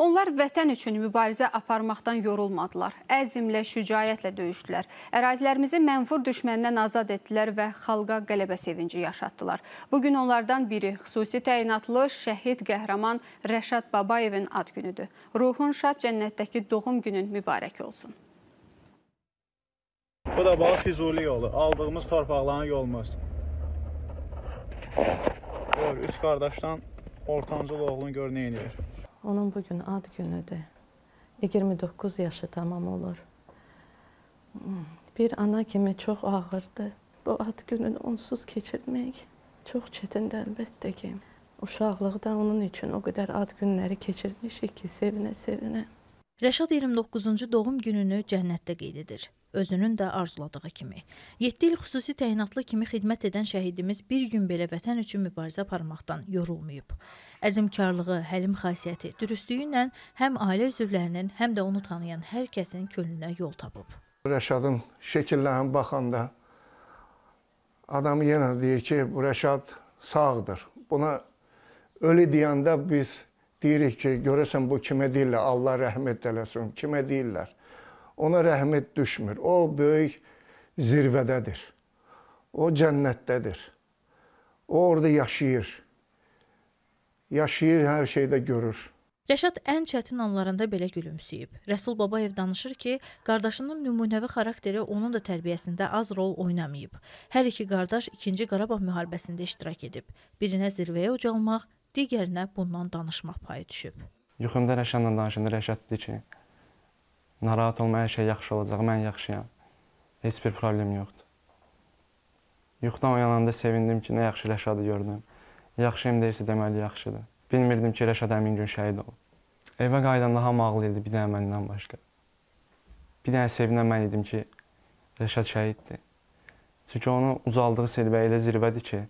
Onlar vətən üçün mübarizə aparmaqdan yorulmadılar. Əzimlə, şücayətlə döyüşdülər. Ərazilərimizi mənfur düşməndən azad etdilər və xalqa qələbə sevinci yaşatdılar. Bugün onlardan biri xüsusi təyinatlı şəhid qəhrəman Rəşad Babayevin ad günüdür. Ruhun şad cənnətdəki doğum günün mübarək olsun. Bu da bax Füzuli yolu, aldığımız torpaqların yolumuz. Gör, üç qardaşdan ortancıl oğlun gör neyini verir. Onun bugün ad günüdür. 29 yaşı tamam olur. Hmm, bir ana kimi çox ağırdır. Bu ad gününü onsuz keçirmək çox çətindir əlbəttə ki. Uşaqlıqda onun üçün o qədər ad günləri keçirmişik ki, sevinə-sevinə. Rəşad 29-cu doğum gününü cənnətdə qeyd edir özünün də arzuladığı kimi. 7 il xüsusi təyinatlı kimi xidmət edən şəhidimiz bir gün belə vətən üçün mübarizə aparmaqdan yorulmayıb. Əzmkarlığı, həlim xasiyyəti, dürüstlüyü ilə həm ailə üzvlərinin, həm də onu tanıyan hər kəsin könlünə yol tapıb. Rəşadın şəkillərinə baxanda adam yenə deyir ki, bu Rəşad sağdır. Buna ölü deyəndə biz deyirik ki, görəsən bu kimə deyirlər? Allah rəhmət eləsin. Kimə deyirlər? ona rəhmət düşmür. O böyük zirvədədir. O cənnətdədir. O orada yaşayır. Yaşayır, hər şeydə görür. Rəşad ən çətin anlarında belə gülümsəyib. Rəsul Babayev danışır ki, qardaşının nümunəvi xarakteri onun da tərbiyəsində az rol oynamayıb. Hər iki qardaş 2-ci Qarabağ müharibəsində iştirak edib. Birinə zirvəyə ucalmaq, digərinə bundan danışmaq payı düşüb. Yuxumda Rəşadla danışanda Rəşad dedi ki, Narahat olma, hər şey yaxşı olacaq, mən yaxşıyam. Heç bir problem yoxdur. Yuxudan oyananda sevindim ki, nə yaxşı Rəşadı gördüm. Yaxşıyam deyirsə deməli yaxşıdır. Bilmirdim ki, Rəşad həmin gün şəhid olub. Evə qayıdanda hamı ağlayırdı bir dənə məndən başqa. Bir dənə sevinən mən idim ki, Rəşad şəhiddir. Çünki onun uzaldığı silbə elə zirvədir ki,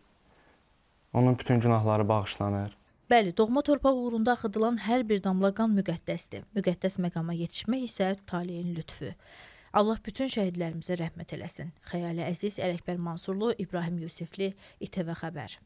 onun bütün günahları bağışlanır. Bəli, doğma torpaq uğrunda axıdılan hər bir damla qan müqəddəsdir. Müqəddəs məqama yetişmək isə taleyin lütfü. Allah bütün şəhidlərimizə rəhmət eləsin. Xəyali Əziz Ələkbər Mansurlu, İbrahim Yusifli, İTV xəbər.